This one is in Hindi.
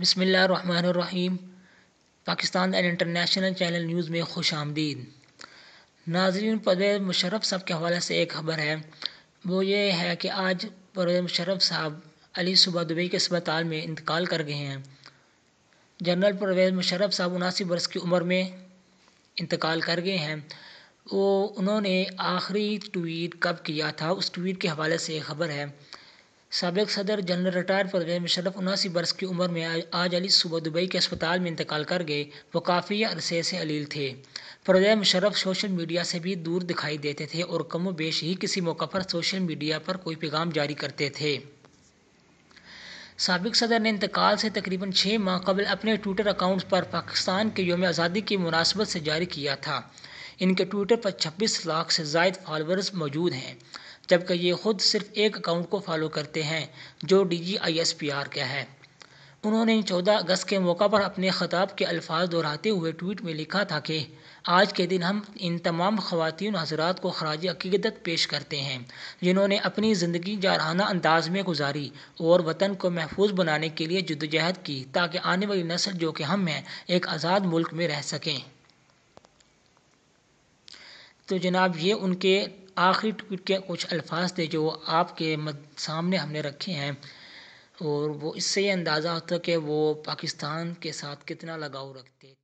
बसमीम Pakistan and international channel news में खुश आमदीद नाजरीन परवेज मुशरफ साहब के हवाले से एक खबर है वो ये है कि आज परवेज मुशरफ साहब अली सुबह दुबई के अस्पताल में इंतकाल कर गए हैं जनरल परवेज मुशरफ साहब उनासी बरस की उम्र में इंतकाल कर गए हैं वो उन्होंने आखिरी ट्वीट कब किया था उस ट्वीट के हवाले से एक खबर है सबक सदर जनरल रिटायर्ड परवेज़ मुशरफ उनासी बरस की उम्र में आज अली सुबह दुबई के अस्पताल में इंतकाल कर गए वो काफ़ी अरसे से अलील थे परवेज़ मुशरफ सोशल मीडिया से भी दूर दिखाई देते थे और कम बेश ही किसी मौका पर सोशल मीडिया पर कोई पैगाम जारी करते थे सबक सदर ने इंतकाल से तकरीबन छः माह कबल अपने ट्विटर अकाउंट पर पाकिस्तान के योम आज़ादी की मुनासबत से जारी किया था इनके ट्विटर पर छब्बीस लाख से जायद फॉलोअर्स मौजूद हैं जबकि ये खुद सिर्फ एक अकाउंट को फॉलो करते हैं जो D G I S P R का है उन्होंने चौदह अगस्त के मौका पर अपने खिताब के अल्फाज दोहराते हुए ट्वीट में लिखा था कि आज के दिन हम इन तमाम खातिन हजरात को खराज अकीदत पेश करते हैं जिन्होंने अपनी ज़िंदगी जारहाना अंदाज में गुजारी और वतन को महफूज बनाने के लिए जदोजहद की ताकि आने वाली नस्ल जो कि हम हैं एक आज़ाद मुल्क में रह सकें तो जनाब ये उनके आखिरी ट्वीट के कुछ अल्फाज थे जो आपके सामने हमने रखे हैं और वो इससे ये अंदाज़ा होता है कि वो पाकिस्तान के साथ कितना लगाव रखते थे